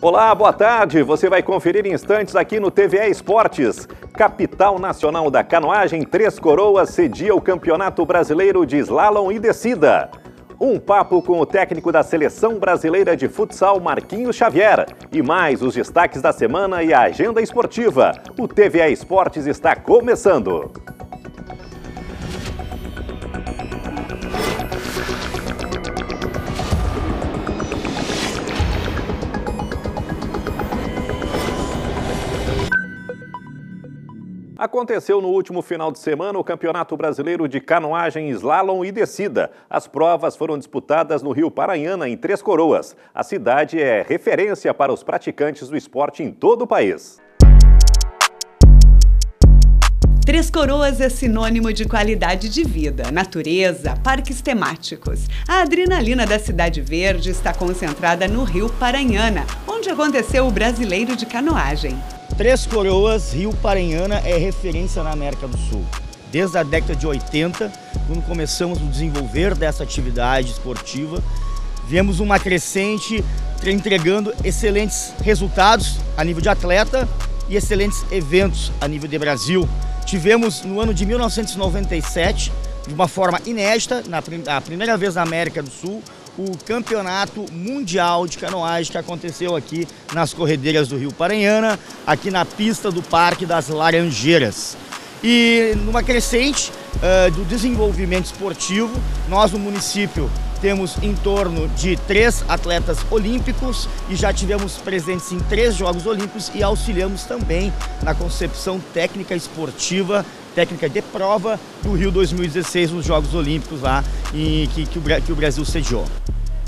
Olá, boa tarde. Você vai conferir instantes aqui no TVE Esportes. Capital Nacional da Canoagem, Três Coroas cedia o Campeonato Brasileiro de Slalom e Descida. Um papo com o técnico da Seleção Brasileira de Futsal, Marquinhos Xavier. E mais os destaques da semana e a agenda esportiva. O TVE Esportes está começando. Aconteceu no último final de semana o Campeonato Brasileiro de Canoagem, Slalom e Descida. As provas foram disputadas no Rio Paranhana, em Três Coroas. A cidade é referência para os praticantes do esporte em todo o país. Três Coroas é sinônimo de qualidade de vida, natureza, parques temáticos. A adrenalina da Cidade Verde está concentrada no Rio Paranhana, onde aconteceu o Brasileiro de Canoagem. Três Coroas, Rio Paranhana é referência na América do Sul. Desde a década de 80, quando começamos o desenvolver dessa atividade esportiva, vemos uma crescente entregando excelentes resultados a nível de atleta e excelentes eventos a nível de Brasil. Tivemos no ano de 1997, de uma forma inédita, na, a primeira vez na América do Sul, o Campeonato Mundial de Canoagem que aconteceu aqui nas corredeiras do Rio Paranhana, aqui na pista do Parque das Laranjeiras. E numa crescente uh, do desenvolvimento esportivo, nós no município temos em torno de três atletas olímpicos e já tivemos presentes em três Jogos Olímpicos e auxiliamos também na concepção técnica esportiva, técnica de prova do Rio 2016 nos Jogos Olímpicos lá em, que, que, o, que o Brasil sediou.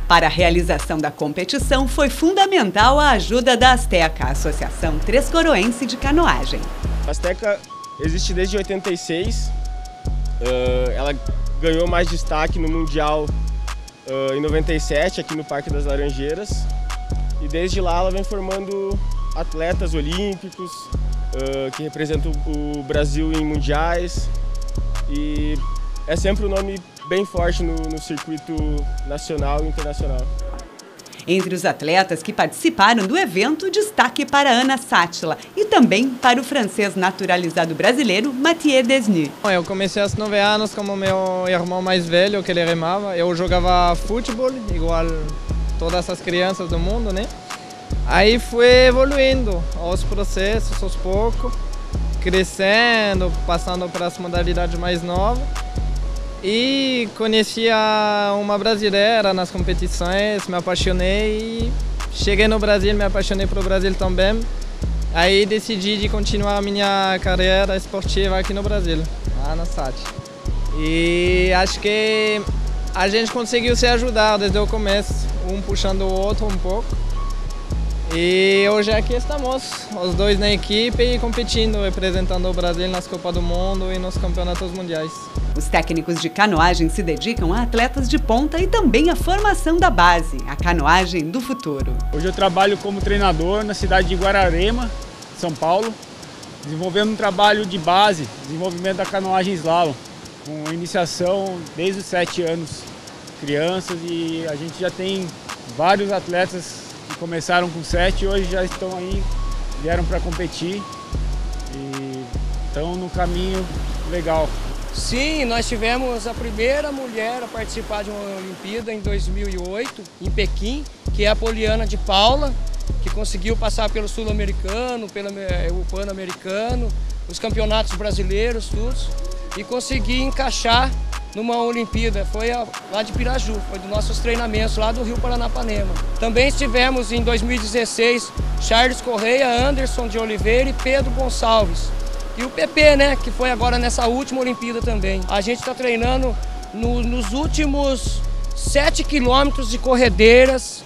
Para a realização da competição foi fundamental a ajuda da Asteca, Associação Três Coroense de Canoagem. A Asteca existe desde 86, ela ganhou mais destaque no Mundial ah, em 97 aqui no Parque das Laranjeiras e desde lá ela vem formando atletas olímpicos ah, que representam o Brasil em mundiais e é sempre um nome bem forte no, no circuito nacional e internacional. Entre os atletas que participaram do evento, destaque para Ana Sátila e também para o francês naturalizado brasileiro Mathieu Desnu. Eu comecei aos 9 anos como meu irmão mais velho, que ele remava. Eu jogava futebol, igual todas as crianças do mundo, né? Aí fui evoluindo aos processos, aos poucos, crescendo, passando para as modalidades mais novas. E conheci uma brasileira nas competições, me apaixonei e cheguei no Brasil, me apaixonei pelo Brasil também. Aí decidi de continuar a minha carreira esportiva aqui no Brasil, lá na SAT. E acho que a gente conseguiu se ajudar desde o começo, um puxando o outro um pouco. E hoje aqui estamos, os dois na equipe e competindo, representando o Brasil nas Copas do Mundo e nos campeonatos mundiais. Os técnicos de canoagem se dedicam a atletas de ponta e também à formação da base, a canoagem do futuro. Hoje eu trabalho como treinador na cidade de Guararema, São Paulo, desenvolvendo um trabalho de base, desenvolvimento da canoagem slalom, com iniciação desde os sete anos, crianças, e a gente já tem vários atletas começaram com 7 e hoje já estão aí, vieram para competir e estão no caminho legal. Sim, nós tivemos a primeira mulher a participar de uma Olimpíada em 2008, em Pequim, que é a Poliana de Paula, que conseguiu passar pelo Sul-Americano, pelo eh, Pan-Americano, os campeonatos brasileiros, todos, e conseguir encaixar numa Olimpíada, foi lá de Piraju, foi dos nossos treinamentos lá do Rio Paranapanema. Também estivemos em 2016 Charles Correia, Anderson de Oliveira e Pedro Gonçalves. E o PP, né, que foi agora nessa última Olimpíada também. A gente está treinando no, nos últimos 7 quilômetros de corredeiras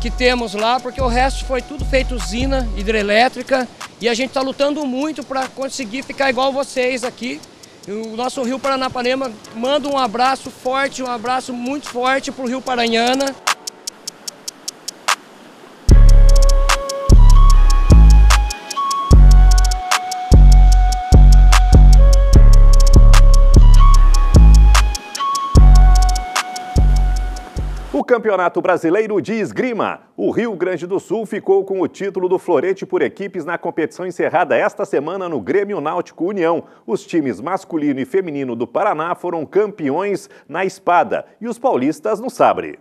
que temos lá, porque o resto foi tudo feito usina hidrelétrica e a gente está lutando muito para conseguir ficar igual vocês aqui, o nosso Rio Paranapanema manda um abraço forte, um abraço muito forte para o Rio Paranhana. Campeonato Brasileiro de Esgrima. O Rio Grande do Sul ficou com o título do florete por equipes na competição encerrada esta semana no Grêmio Náutico União. Os times masculino e feminino do Paraná foram campeões na espada e os paulistas no sabre.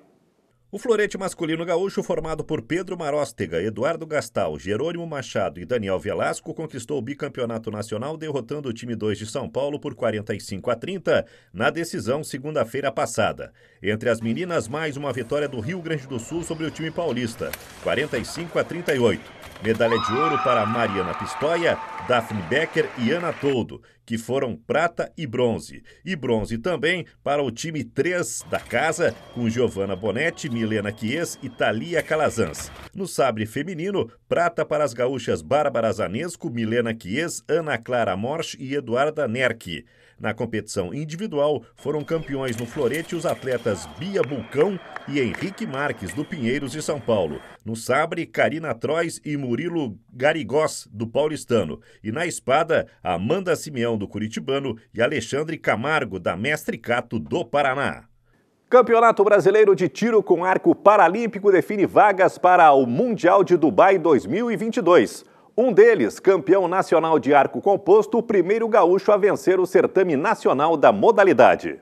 O florete masculino gaúcho, formado por Pedro Maróstega, Eduardo Gastal, Jerônimo Machado e Daniel Velasco, conquistou o bicampeonato nacional, derrotando o time 2 de São Paulo por 45 a 30 na decisão segunda-feira passada. Entre as meninas, mais uma vitória do Rio Grande do Sul sobre o time paulista, 45 a 38. Medalha de ouro para Mariana Pistoia Daphne Becker e Ana Toldo, que foram prata e bronze. E bronze também para o time 3 da casa, com Giovanna Bonetti, Milena Chies e Thalia Calazans. No sabre feminino, prata para as gaúchas Bárbara Zanesco, Milena Chies, Ana Clara Morsch e Eduarda Nerck. Na competição individual, foram campeões no florete os atletas Bia Bulcão e Henrique Marques, do Pinheiros de São Paulo. No sabre, Karina Trois e Murilo Garigós, do Paulistano. E na espada, Amanda Simeão, do Curitibano, e Alexandre Camargo, da Mestre Cato, do Paraná. Campeonato Brasileiro de Tiro com Arco Paralímpico define vagas para o Mundial de Dubai 2022. Um deles, campeão nacional de arco composto, o primeiro gaúcho a vencer o certame nacional da modalidade.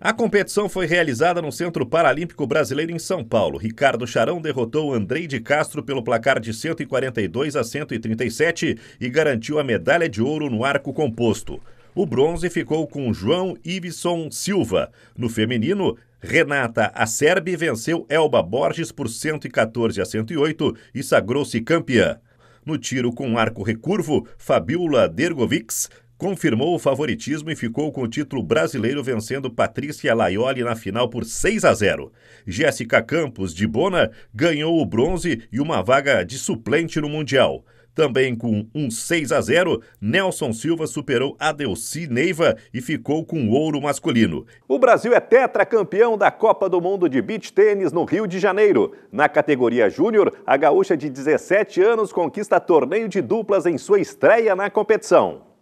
A competição foi realizada no Centro Paralímpico Brasileiro em São Paulo. Ricardo Charão derrotou Andrei de Castro pelo placar de 142 a 137 e garantiu a medalha de ouro no arco composto. O bronze ficou com João Iveson Silva. No feminino, Renata Acerbi venceu Elba Borges por 114 a 108 e sagrou-se campeã. No tiro com arco recurvo, Fabiola Dergovics confirmou o favoritismo e ficou com o título brasileiro, vencendo Patrícia Laioli na final por 6 a 0. Jéssica Campos, de Bona, ganhou o bronze e uma vaga de suplente no Mundial. Também com um 6 a 0, Nelson Silva superou Adelci Neiva e ficou com ouro masculino. O Brasil é tetracampeão da Copa do Mundo de Beach Tênis no Rio de Janeiro. Na categoria Júnior, a gaúcha de 17 anos conquista torneio de duplas em sua estreia na competição.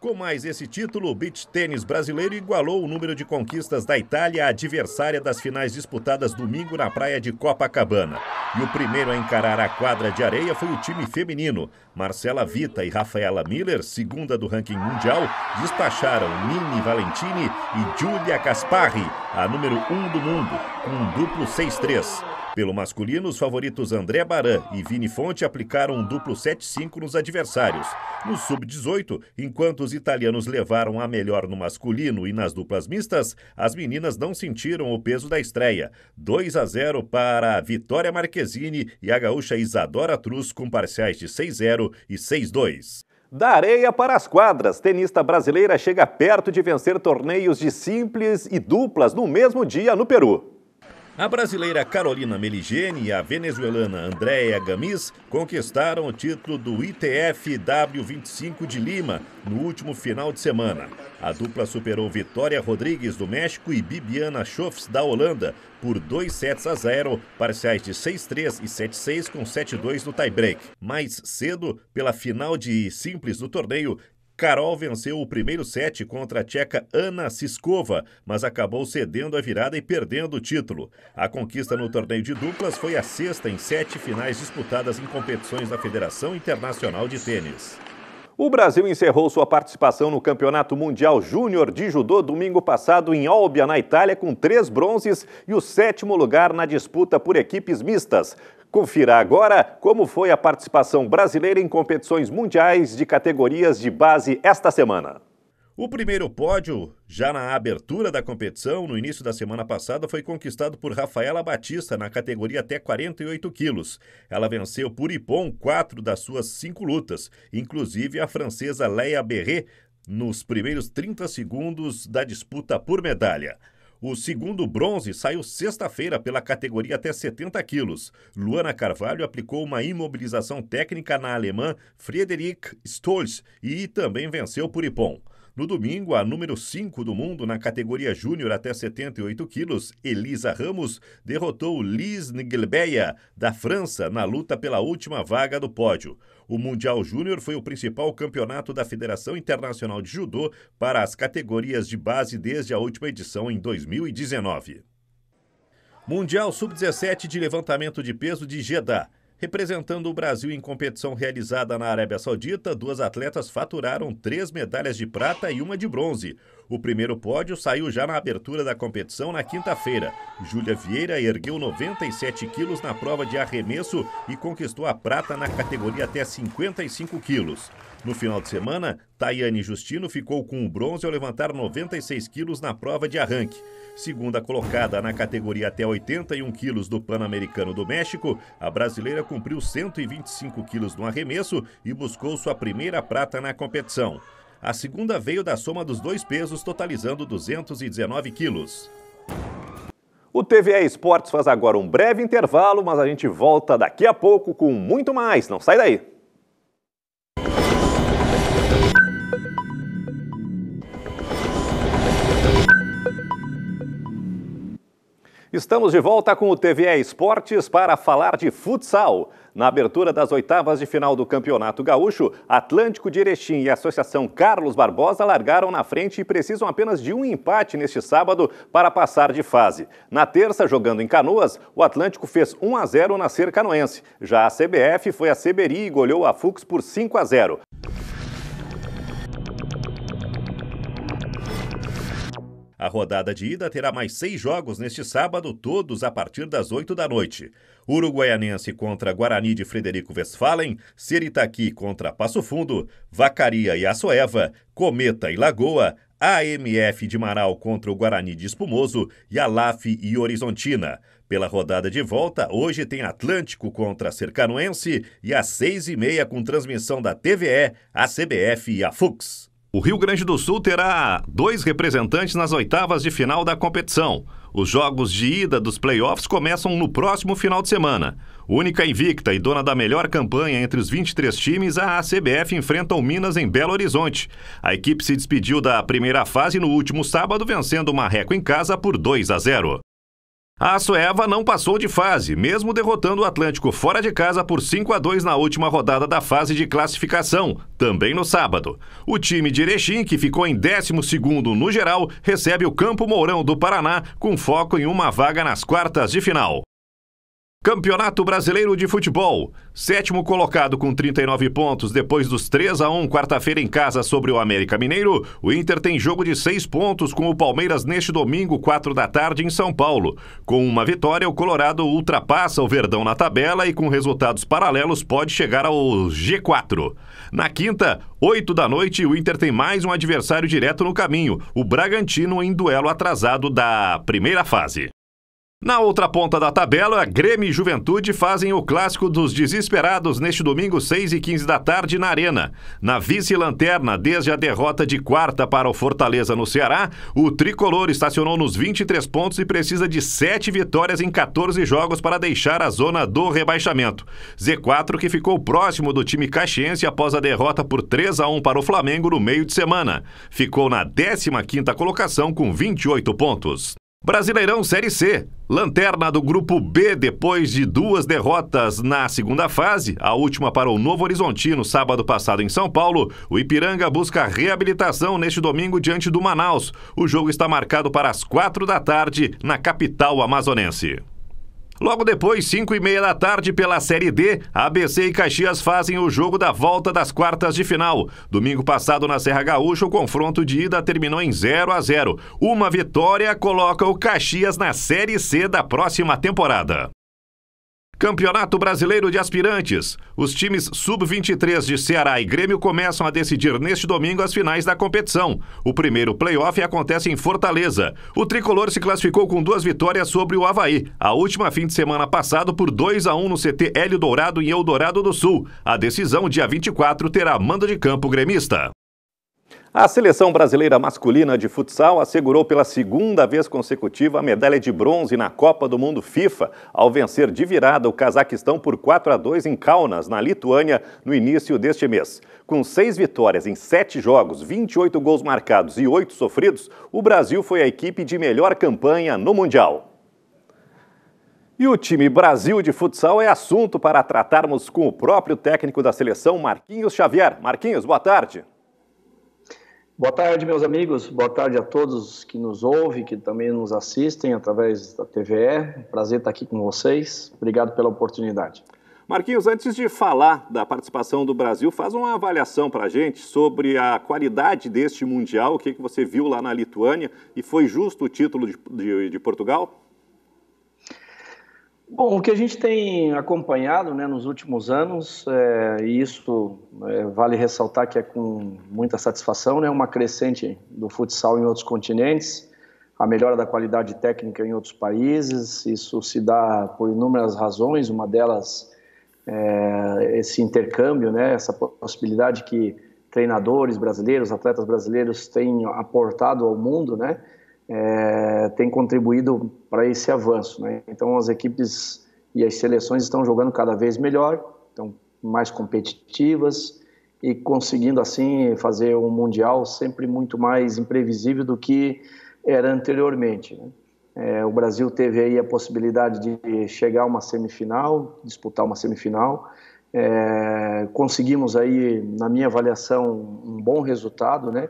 Com mais esse título, o beach tênis brasileiro igualou o número de conquistas da Itália à adversária das finais disputadas domingo na praia de Copacabana. E o primeiro a encarar a quadra de areia foi o time feminino. Marcela Vita e Rafaela Miller, segunda do ranking mundial, despacharam Nini Valentini e Giulia Casparri, a número 1 um do mundo, com um duplo 6-3. Pelo masculino, os favoritos André Baran e Vini Fonte aplicaram um duplo 7-5 nos adversários. No sub-18, enquanto os italianos levaram a melhor no masculino e nas duplas mistas, as meninas não sentiram o peso da estreia. 2 a 0 para a Vitória Marquezine e a gaúcha Isadora Truz com parciais de 6-0 e 6-2. Da areia para as quadras, tenista brasileira chega perto de vencer torneios de simples e duplas no mesmo dia no Peru. A brasileira Carolina Meligeni e a venezuelana Andréa Gamiz conquistaram o título do ITF W25 de Lima no último final de semana. A dupla superou Vitória Rodrigues do México e Bibiana Schoffs da Holanda por 2 sets a 0, parciais de 6-3 e 7-6 com 7-2 no tie-break. Mais cedo, pela final de simples do torneio, Carol venceu o primeiro set contra a tcheca Ana Siskova, mas acabou cedendo a virada e perdendo o título. A conquista no torneio de duplas foi a sexta em sete finais disputadas em competições da Federação Internacional de Tênis. O Brasil encerrou sua participação no Campeonato Mundial Júnior de Judô domingo passado em Olbia, na Itália, com três bronzes e o sétimo lugar na disputa por equipes mistas. Confira agora como foi a participação brasileira em competições mundiais de categorias de base esta semana. O primeiro pódio, já na abertura da competição, no início da semana passada, foi conquistado por Rafaela Batista na categoria até 48 quilos. Ela venceu por Ipon quatro das suas cinco lutas, inclusive a francesa Leia Berret, nos primeiros 30 segundos da disputa por medalha. O segundo bronze saiu sexta-feira pela categoria até 70 quilos. Luana Carvalho aplicou uma imobilização técnica na alemã Friederike Stolz e também venceu por Ipon. No domingo, a número 5 do mundo na categoria júnior até 78 quilos, Elisa Ramos derrotou Liz Ngelbeia, da França, na luta pela última vaga do pódio. O Mundial Júnior foi o principal campeonato da Federação Internacional de Judô para as categorias de base desde a última edição em 2019. Mundial Sub-17 de levantamento de peso de Jeddah. Representando o Brasil em competição realizada na Arábia Saudita, duas atletas faturaram três medalhas de prata e uma de bronze. O primeiro pódio saiu já na abertura da competição na quinta-feira. Júlia Vieira ergueu 97 quilos na prova de arremesso e conquistou a prata na categoria até 55 quilos. No final de semana, Tayane Justino ficou com o bronze ao levantar 96 quilos na prova de arranque. Segunda colocada na categoria até 81 quilos do Pan-Americano do México, a brasileira cumpriu 125 quilos no arremesso e buscou sua primeira prata na competição. A segunda veio da soma dos dois pesos, totalizando 219 quilos. O TVE Esportes faz agora um breve intervalo, mas a gente volta daqui a pouco com muito mais. Não sai daí! Estamos de volta com o TVE Esportes para falar de futsal. Na abertura das oitavas de final do Campeonato Gaúcho, Atlântico de Erechim e Associação Carlos Barbosa largaram na frente e precisam apenas de um empate neste sábado para passar de fase. Na terça, jogando em Canoas, o Atlântico fez 1 a 0 na Ser Já a CBF foi a Seberi e goleou a Fux por 5 a 0. A rodada de ida terá mais seis jogos neste sábado, todos a partir das 8 da noite. Uruguaianense contra Guarani de Frederico Westphalen, Seritaqui contra Passo Fundo, Vacaria e Açoeva, Cometa e Lagoa, AMF de Marau contra o Guarani de Espumoso e Alaf e Horizontina. Pela rodada de volta, hoje tem Atlântico contra Cercanoense e às seis e meia com transmissão da TVE, a CBF e a Fux. O Rio Grande do Sul terá dois representantes nas oitavas de final da competição. Os jogos de ida dos playoffs começam no próximo final de semana. Única invicta e dona da melhor campanha entre os 23 times, a ACBF enfrenta o Minas em Belo Horizonte. A equipe se despediu da primeira fase no último sábado, vencendo o Marreco em casa por 2 a 0. A Sueva não passou de fase, mesmo derrotando o Atlântico fora de casa por 5 a 2 na última rodada da fase de classificação, também no sábado. O time de Erechim, que ficou em 12º no geral, recebe o Campo Mourão do Paraná com foco em uma vaga nas quartas de final. Campeonato Brasileiro de Futebol. Sétimo colocado com 39 pontos depois dos 3 a 1 quarta-feira em casa sobre o América Mineiro, o Inter tem jogo de 6 pontos com o Palmeiras neste domingo, 4 da tarde, em São Paulo. Com uma vitória, o Colorado ultrapassa o Verdão na tabela e com resultados paralelos pode chegar ao G4. Na quinta, 8 da noite, o Inter tem mais um adversário direto no caminho, o Bragantino em duelo atrasado da primeira fase. Na outra ponta da tabela, Grêmio e Juventude fazem o clássico dos desesperados neste domingo, 6 e 15 da tarde, na Arena. Na vice-lanterna, desde a derrota de quarta para o Fortaleza no Ceará, o tricolor estacionou nos 23 pontos e precisa de 7 vitórias em 14 jogos para deixar a zona do rebaixamento. Z4 que ficou próximo do time caxiense após a derrota por 3 a 1 para o Flamengo no meio de semana. Ficou na 15 colocação com 28 pontos. Brasileirão Série C. Lanterna do grupo B depois de duas derrotas na segunda fase, a última para o Novo Horizontino sábado passado em São Paulo, o Ipiranga busca reabilitação neste domingo diante do Manaus. O jogo está marcado para as quatro da tarde na capital amazonense. Logo depois, 5 e meia da tarde, pela Série D, ABC e Caxias fazem o jogo da volta das quartas de final. Domingo passado, na Serra Gaúcha, o confronto de ida terminou em 0 a 0. Uma vitória coloca o Caxias na Série C da próxima temporada. Campeonato Brasileiro de Aspirantes. Os times sub-23 de Ceará e Grêmio começam a decidir neste domingo as finais da competição. O primeiro playoff acontece em Fortaleza. O tricolor se classificou com duas vitórias sobre o Havaí, a última fim de semana passado por 2 a 1 no CT Hélio Dourado em Eldorado do Sul. A decisão, dia 24, terá mando de campo gremista. A seleção brasileira masculina de futsal assegurou pela segunda vez consecutiva a medalha de bronze na Copa do Mundo FIFA, ao vencer de virada o Cazaquistão por 4 a 2 em Kaunas, na Lituânia, no início deste mês. Com seis vitórias em sete jogos, 28 gols marcados e oito sofridos, o Brasil foi a equipe de melhor campanha no Mundial. E o time Brasil de futsal é assunto para tratarmos com o próprio técnico da seleção, Marquinhos Xavier. Marquinhos, boa tarde. Boa tarde, meus amigos. Boa tarde a todos que nos ouvem, que também nos assistem através da TVE. Prazer estar aqui com vocês. Obrigado pela oportunidade. Marquinhos, antes de falar da participação do Brasil, faz uma avaliação para a gente sobre a qualidade deste Mundial, o que, que você viu lá na Lituânia e foi justo o título de, de, de Portugal? Bom, o que a gente tem acompanhado né, nos últimos anos, é, e isso é, vale ressaltar que é com muita satisfação, né, uma crescente do futsal em outros continentes, a melhora da qualidade técnica em outros países, isso se dá por inúmeras razões, uma delas é esse intercâmbio, né, essa possibilidade que treinadores brasileiros, atletas brasileiros têm aportado ao mundo, né, é, tem contribuído para esse avanço. Né? Então, as equipes e as seleções estão jogando cada vez melhor, estão mais competitivas e conseguindo, assim, fazer um Mundial sempre muito mais imprevisível do que era anteriormente. Né? É, o Brasil teve aí a possibilidade de chegar a uma semifinal, disputar uma semifinal. É, conseguimos aí, na minha avaliação, um bom resultado, né?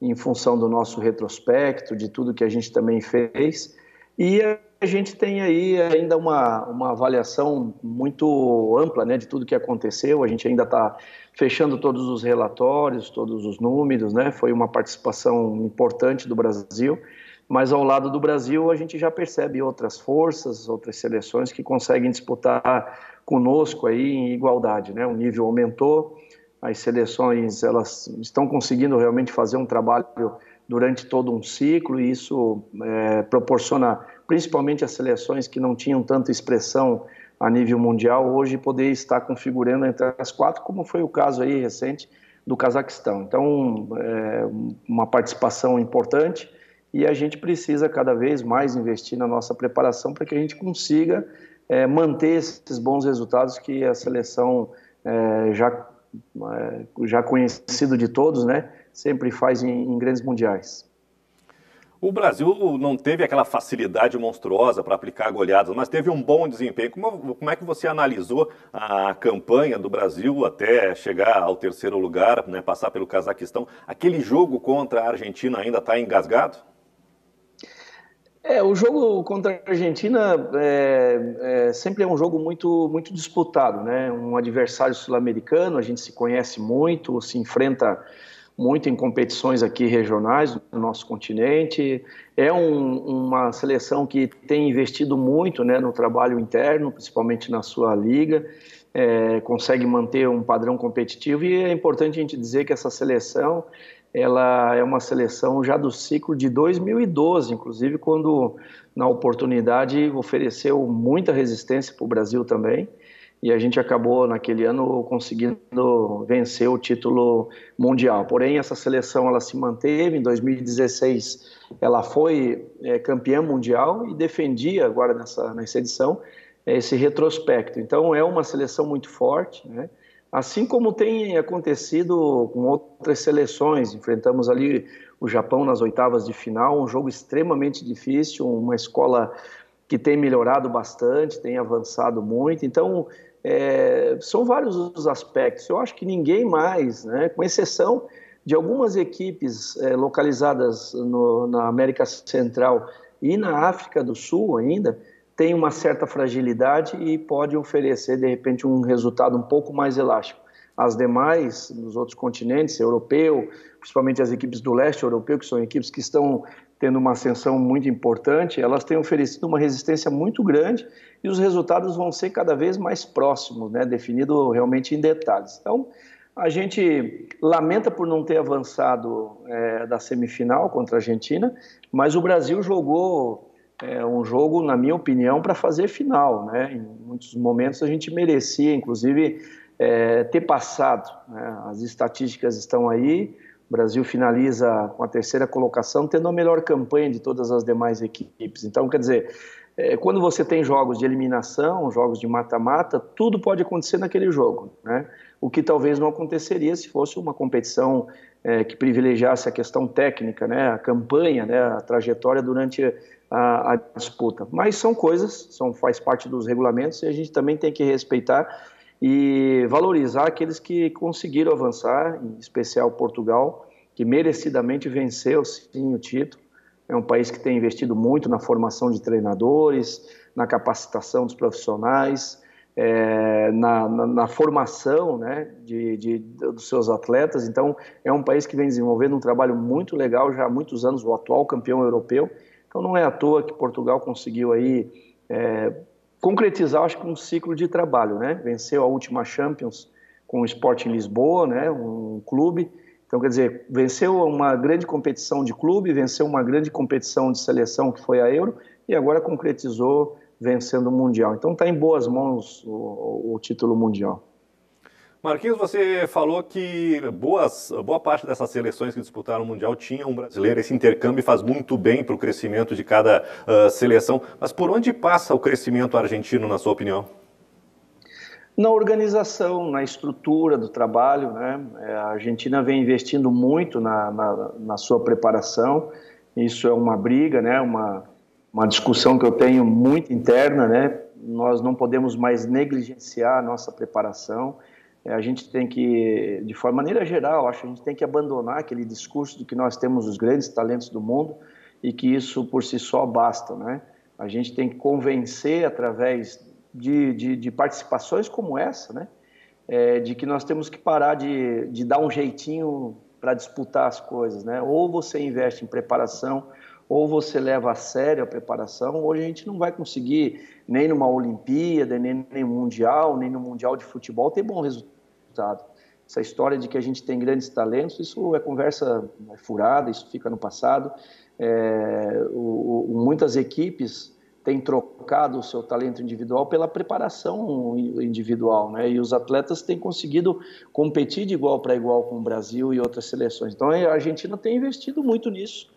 em função do nosso retrospecto, de tudo que a gente também fez. E a gente tem aí ainda uma, uma avaliação muito ampla né, de tudo que aconteceu. A gente ainda está fechando todos os relatórios, todos os números. Né? Foi uma participação importante do Brasil. Mas ao lado do Brasil, a gente já percebe outras forças, outras seleções que conseguem disputar conosco aí em igualdade. Né? O nível aumentou, as seleções elas estão conseguindo realmente fazer um trabalho durante todo um ciclo e isso é, proporciona principalmente as seleções que não tinham tanta expressão a nível mundial hoje poder estar configurando entre as quatro como foi o caso aí recente do Cazaquistão então é, uma participação importante e a gente precisa cada vez mais investir na nossa preparação para que a gente consiga é, manter esses bons resultados que a seleção é, já é, já conhecido de todos, né? Sempre faz em, em grandes mundiais. O Brasil não teve aquela facilidade monstruosa para aplicar goleadas, mas teve um bom desempenho. Como, como, é que você analisou a campanha do Brasil até chegar ao terceiro lugar, né, passar pelo Cazaquistão? Aquele jogo contra a Argentina ainda está engasgado? É, o jogo contra a Argentina é, é, sempre é um jogo muito, muito disputado, né? Um adversário sul-americano, a gente se conhece muito, se enfrenta muito em competições aqui regionais do nosso continente. É um, uma seleção que tem investido muito né, no trabalho interno, principalmente na sua liga, é, consegue manter um padrão competitivo e é importante a gente dizer que essa seleção ela é uma seleção já do ciclo de 2012, inclusive quando na oportunidade ofereceu muita resistência para o Brasil também e a gente acabou naquele ano conseguindo vencer o título mundial. Porém, essa seleção ela se manteve. Em 2016, ela foi é, campeã mundial e defendia agora nessa, nessa edição é, esse retrospecto. Então, é uma seleção muito forte, né? Assim como tem acontecido com outras seleções, enfrentamos ali o Japão nas oitavas de final, um jogo extremamente difícil, uma escola que tem melhorado bastante, tem avançado muito. Então, é, são vários os aspectos. Eu acho que ninguém mais, né, com exceção de algumas equipes é, localizadas no, na América Central e na África do Sul ainda, tem uma certa fragilidade e pode oferecer, de repente, um resultado um pouco mais elástico. As demais, nos outros continentes, europeu, principalmente as equipes do leste europeu, que são equipes que estão tendo uma ascensão muito importante, elas têm oferecido uma resistência muito grande e os resultados vão ser cada vez mais próximos, né? definido realmente em detalhes. Então, a gente lamenta por não ter avançado é, da semifinal contra a Argentina, mas o Brasil jogou é um jogo, na minha opinião, para fazer final. Né? Em muitos momentos a gente merecia, inclusive, é, ter passado. Né? As estatísticas estão aí. O Brasil finaliza com a terceira colocação, tendo a melhor campanha de todas as demais equipes. Então, quer dizer, é, quando você tem jogos de eliminação, jogos de mata-mata, tudo pode acontecer naquele jogo. Né? O que talvez não aconteceria se fosse uma competição é, que privilegiasse a questão técnica, né? a campanha, né? a trajetória durante a, a, disputa. Mas são coisas, são, faz parte dos regulamentos e a gente também tem que respeitar e valorizar aqueles que conseguiram avançar, em especial Portugal, que merecidamente venceu sim o título. É um país que tem investido muito na formação de treinadores, na capacitação dos profissionais, é, na, na, na, formação né, de, de, dos seus atletas. Então, é um país que vem desenvolvendo um trabalho muito legal já há muitos anos, o atual campeão europeu. Então não é à toa que Portugal conseguiu aí é, concretizar, acho que um ciclo de trabalho, né? Venceu a última Champions com o Sport em Lisboa, né? Um clube. Então quer dizer, venceu uma grande competição de clube, venceu uma grande competição de seleção que foi a Euro e agora concretizou vencendo o mundial. Então está em boas mãos o, o título mundial. Marquinhos, você falou que boas, boa parte dessas seleções que disputaram o Mundial tinha um brasileiro. Esse intercâmbio faz muito bem para o crescimento de cada uh, seleção. Mas por onde passa o crescimento argentino, na sua opinião? Na organização, na estrutura do trabalho. Né? É, a Argentina vem investindo muito na, na, na sua preparação. Isso é uma briga, né? uma, uma discussão que eu tenho muito interna. Né? Nós não podemos mais negligenciar a nossa preparação é, a gente tem que, de forma maneira geral, acho que a gente tem que abandonar aquele discurso de que nós temos os grandes talentos do mundo e que isso por si só basta, né? A gente tem que convencer através de, de, de participações como essa, né? É, de que nós temos que parar de, de dar um jeitinho para disputar as coisas, né? Ou você investe em preparação, ou você leva a sério a preparação, hoje a gente não vai conseguir, nem numa Olimpíada, nem no Mundial, nem no Mundial de Futebol, ter bom resultado. Essa história de que a gente tem grandes talentos, isso é conversa é furada, isso fica no passado. É, o, o, muitas equipes têm trocado o seu talento individual pela preparação individual, né? E os atletas têm conseguido competir de igual para igual com o Brasil e outras seleções. Então a Argentina tem investido muito nisso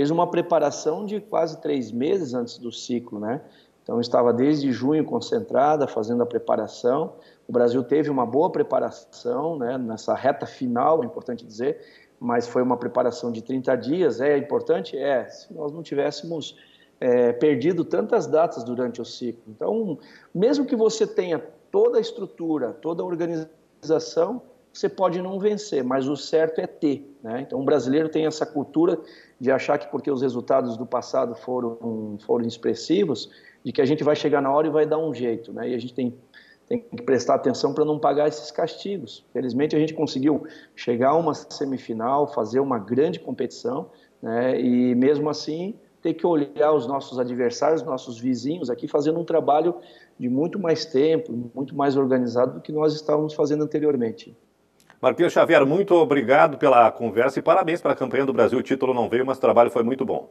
fez uma preparação de quase três meses antes do ciclo, né? Então estava desde junho concentrada fazendo a preparação. O Brasil teve uma boa preparação, né? Nessa reta final, é importante dizer, mas foi uma preparação de 30 dias. É importante, é. Se nós não tivéssemos é, perdido tantas datas durante o ciclo, então mesmo que você tenha toda a estrutura, toda a organização você pode não vencer, mas o certo é ter. Né? Então, o brasileiro tem essa cultura de achar que porque os resultados do passado foram, foram expressivos, de que a gente vai chegar na hora e vai dar um jeito. Né? E a gente tem, tem que prestar atenção para não pagar esses castigos. Felizmente, a gente conseguiu chegar a uma semifinal, fazer uma grande competição, né? e mesmo assim ter que olhar os nossos adversários, nossos vizinhos aqui, fazendo um trabalho de muito mais tempo, muito mais organizado do que nós estávamos fazendo anteriormente. Marquinhos Xavier, muito obrigado pela conversa e parabéns para a campanha do Brasil. O título não veio, mas o trabalho foi muito bom.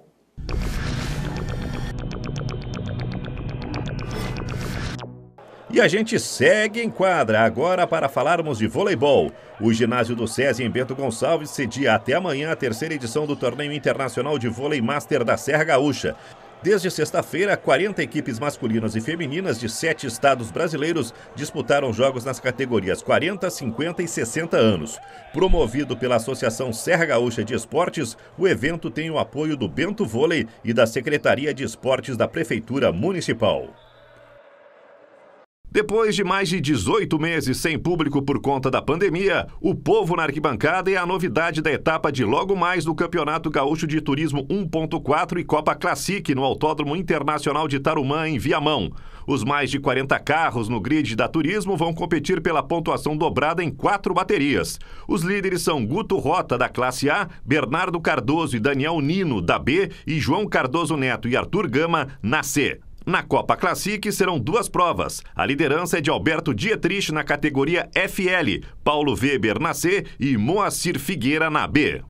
E a gente segue em quadra agora para falarmos de voleibol. O ginásio do SESI em Bento Gonçalves cedia até amanhã a terceira edição do Torneio Internacional de Vôlei Master da Serra Gaúcha. Desde sexta-feira, 40 equipes masculinas e femininas de sete estados brasileiros disputaram jogos nas categorias 40, 50 e 60 anos. Promovido pela Associação Serra Gaúcha de Esportes, o evento tem o apoio do Bento Vôlei e da Secretaria de Esportes da Prefeitura Municipal. Depois de mais de 18 meses sem público por conta da pandemia, o povo na arquibancada é a novidade da etapa de logo mais do Campeonato Gaúcho de Turismo 1.4 e Copa Classique no Autódromo Internacional de Tarumã, em Viamão. Os mais de 40 carros no grid da Turismo vão competir pela pontuação dobrada em quatro baterias. Os líderes são Guto Rota, da classe A, Bernardo Cardoso e Daniel Nino, da B, e João Cardoso Neto e Arthur Gama, na C. Na Copa Classic serão duas provas. A liderança é de Alberto Dietrich na categoria FL, Paulo Weber na C e Moacir Figueira na B.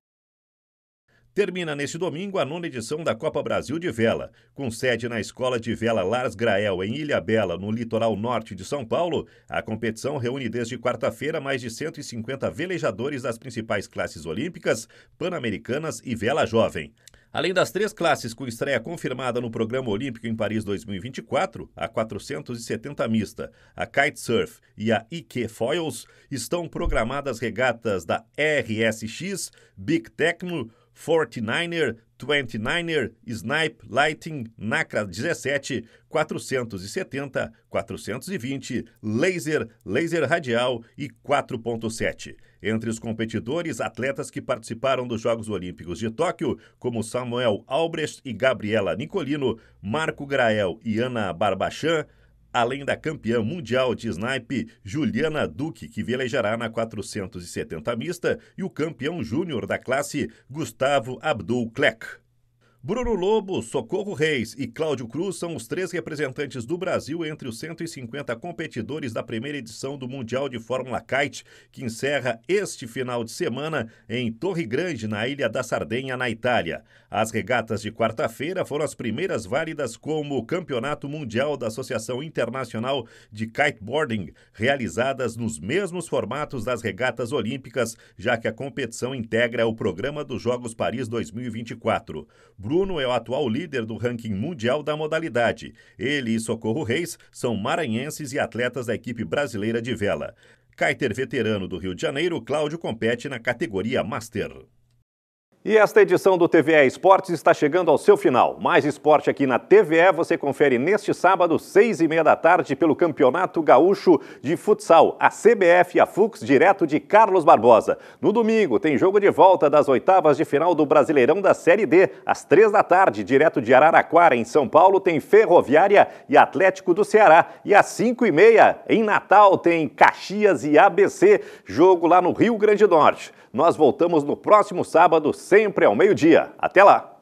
Termina neste domingo a nona edição da Copa Brasil de Vela. Com sede na Escola de Vela Lars Grael, em Ilha Bela, no litoral norte de São Paulo, a competição reúne desde quarta-feira mais de 150 velejadores das principais classes olímpicas, pan-americanas e vela jovem. Além das três classes com estreia confirmada no programa olímpico em Paris 2024, a 470 mista, a kitesurf e a IQ Foils, estão programadas regatas da RSX, Big Tecno, 49er, 29er, Snipe, Lighting, Nacra 17, 470, 420, Laser, Laser Radial e 4.7. Entre os competidores, atletas que participaram dos Jogos Olímpicos de Tóquio, como Samuel Albrecht e Gabriela Nicolino, Marco Grael e Ana Barbachan, além da campeã mundial de snipe Juliana Duque, que velejará na 470 mista, e o campeão júnior da classe Gustavo Abdul Kleck. Bruno Lobo, Socorro Reis e Cláudio Cruz são os três representantes do Brasil entre os 150 competidores da primeira edição do Mundial de Fórmula Kite, que encerra este final de semana em Torre Grande, na Ilha da Sardenha, na Itália. As regatas de quarta-feira foram as primeiras válidas como o Campeonato Mundial da Associação Internacional de Kiteboarding, realizadas nos mesmos formatos das regatas olímpicas, já que a competição integra o programa dos Jogos Paris 2024. Bruno é o atual líder do ranking mundial da modalidade. Ele e Socorro Reis são maranhenses e atletas da equipe brasileira de vela. Kaiter veterano do Rio de Janeiro, Cláudio compete na categoria Master. E esta edição do TVE Esportes está chegando ao seu final. Mais esporte aqui na TVE você confere neste sábado, seis e meia da tarde, pelo Campeonato Gaúcho de Futsal, a CBF e a FUX, direto de Carlos Barbosa. No domingo tem jogo de volta das oitavas de final do Brasileirão da Série D. Às três da tarde, direto de Araraquara, em São Paulo, tem Ferroviária e Atlético do Ceará. E às cinco e meia, em Natal, tem Caxias e ABC, jogo lá no Rio Grande do Norte. Nós voltamos no próximo sábado, sempre ao meio-dia. Até lá!